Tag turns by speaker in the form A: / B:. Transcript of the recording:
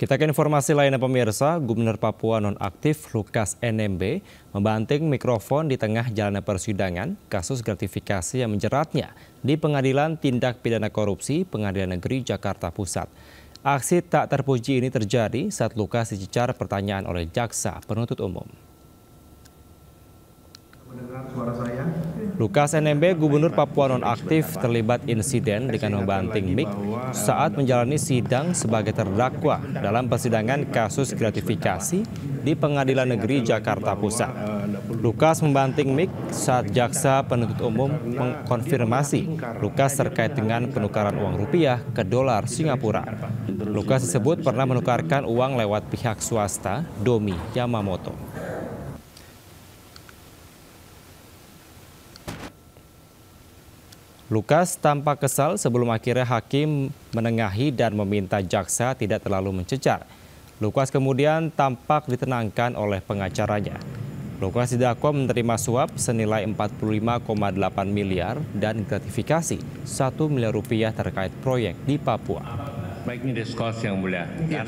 A: Kita ke informasi lainnya pemirsa, Gubernur Papua nonaktif Lukas NMB membanting mikrofon di tengah jalannya persidangan kasus gratifikasi yang menjeratnya di Pengadilan Tindak Pidana Korupsi Pengadilan Negeri Jakarta Pusat. Aksi tak terpuji ini terjadi saat Lukas dicecar pertanyaan oleh jaksa penuntut umum.
B: Mendengar suara saya.
A: Lukas NMB, Gubernur Papua nonaktif, terlibat insiden dengan membanting mik saat menjalani sidang sebagai terdakwa dalam persidangan kasus gratifikasi di Pengadilan Negeri Jakarta Pusat. Lukas membanting mik saat jaksa penuntut umum mengkonfirmasi Lukas terkait dengan penukaran uang rupiah ke dolar Singapura. Lukas disebut pernah menukarkan uang lewat pihak swasta Domi Yamamoto. Lukas tampak kesal sebelum akhirnya hakim menengahi dan meminta jaksa tidak terlalu mencecar. Lukas kemudian tampak ditenangkan oleh pengacaranya. Lukas didakwa menerima suap senilai 45,8 miliar dan gratifikasi 1 miliar rupiah terkait proyek di Papua. Baik
B: ini diskusi yang mulia.
A: Ya.